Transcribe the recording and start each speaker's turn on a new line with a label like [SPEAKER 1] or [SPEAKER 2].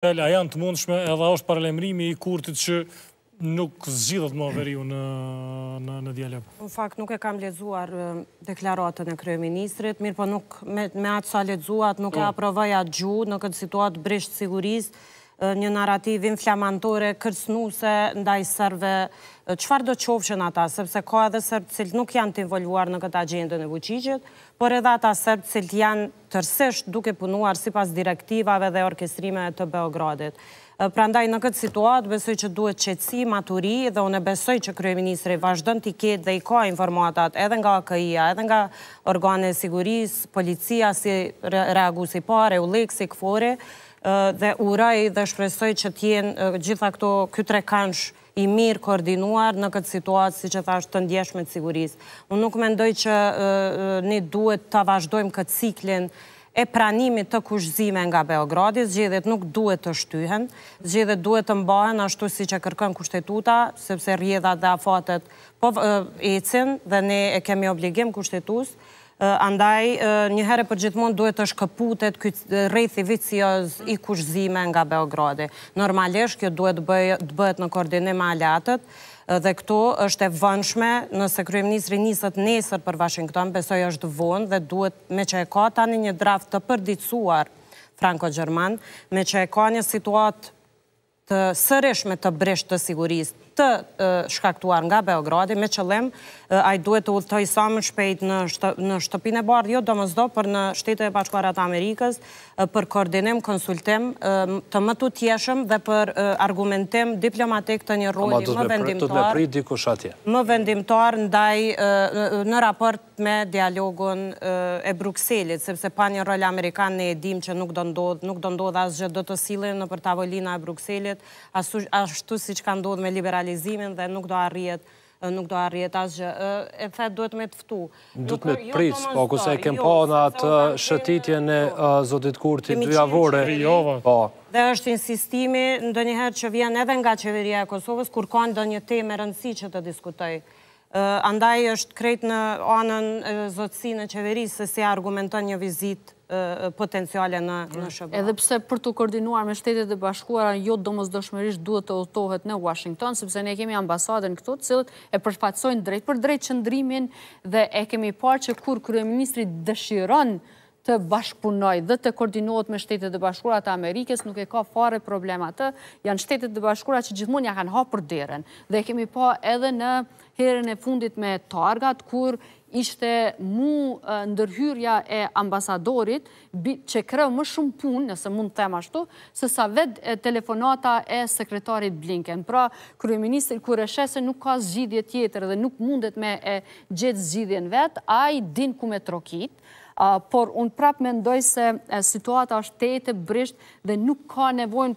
[SPEAKER 1] Pelle, a janë të mundshme edhe është paralemrimi i kurtit që nuk zhjithët më veriu në dialog. Në fakt, nuk e kam lezuar deklaratën e krejë ministrit, mirë po nuk me atësa lezuat, nuk e po. aprovajat gjuhë në këtë situatë brishtë sigurisë, një narrativ inflamantore, kërsnuse, ndaj sërve, qëfar do qovëshën ata, sepse ka edhe sërbë cilët nuk janë të involuar në këta gjendën e vëqigjit, por edhe ata sërbë cilët janë tërsesht duke punuar si pas direktivave dhe orkestrime të Beogradit. Pra ndaj në këtë situatë, besoj që duhet qëtësi, maturi, dhe unë besoj që Kryeministri vazhdo në tiket dhe i ka informatat edhe nga AKI-a, edhe nga organe siguris, policia si reagu si pare, u lek si këfore, dhe uraj dhe shpresoj që tjenë gjitha këto këtre kansh i mirë koordinuar në këtë situatë si që thashtë të ndjeshme të sigurisë. Unë nuk mendoj që një duhet të vazhdojmë këtë ciklin e pranimit të kushzime nga Beogradis, gjithet nuk duhet të shtyhen, gjithet duhet të mbahen ashtu si që kërkën kushtetuta, sepse rjedha dhe afatet po ecin dhe ne e kemi obligim kushtetusë, Eh, andaj eh, një herë për gjithmonë duhet të shkëputet këtë eh, rejthi vicios i kushzime nga Beogradi. Normalisht kjo duhet të bëhet në koordinim aljatët, dhe këto është e vëndshme nëse Kryeministri njësët nesër për Washington, besoj është vonë dhe duhet me që e ka tani një draft të përdicuar Franco-Gjerman, me që e ka një situatë të sërish të bresht të sigurist të shkaktuar nga Beogradi, me qëllim, a i duhet të ullëtoj sa më shpejt në shtëpin e jo do më zdo për në shtetë e pashkuarat Amerikës, për koordinim, konsultim, të më të tjeshëm dhe për argumentim diplomatik të një roli më vendimtar, më vendimtar ndaj në raport me dialogun e Bruxellit, sepse pa një roli amerikanë ne edhim që nuk do ndodhë, nuk do ndodhë asë gjithë do të silin në për tavolina e Bruxellit, rrjet, ashtu si që ka ndodhë me liberalizimin dhe nuk do a rrjet, nuk do a rrjet, e fetë duhet me të ftu. Nuk me po, jo po, jo, po të pritës, po këse kem po në atë shëtitje në jo. Zotit Kurti të javore. Dhe është insistimi në njëherë që vjen edhe nga qeveria e Kosovës, kur kanë dë një e rëndësi që të diskutoj andaj është krejt në anën zotësi në qeverisë se si argumenton një vizit potenciale në shëbërë. Edhe
[SPEAKER 2] pse për të koordinuar me shtetet dhe bashkuara, jo do mos dëshmërisht duhet të otohet në Washington, sepse ne kemi ambasadën këto cilët e përfatsojnë drejt për drejt qëndrimin dhe e kemi parë që kur Kryeministri dëshiron të bashkëpunoj dhe të koordinohet me shtetet dhe bashkurat e Amerikës, nuk e ka fare të, janë shtetet dhe bashkurat që gjithmonë ja kanë ha për Dhe kemi pa edhe në herën e fundit me targat, kur ishte mu ndërhyrja e ambasadorit, që kreu më shumë punë, nëse mund të them ashtu, se sa vetë telefonata e sekretarit Blinken. Pra, kërëministri, kërë e shese nuk ka zgjidhje tjetër dhe nuk mundet me gjithë zgjidjen vetë, a i din ku me trokit, por unë prapë mendoj se situata është tete, brisht dhe nuk ka nevojnë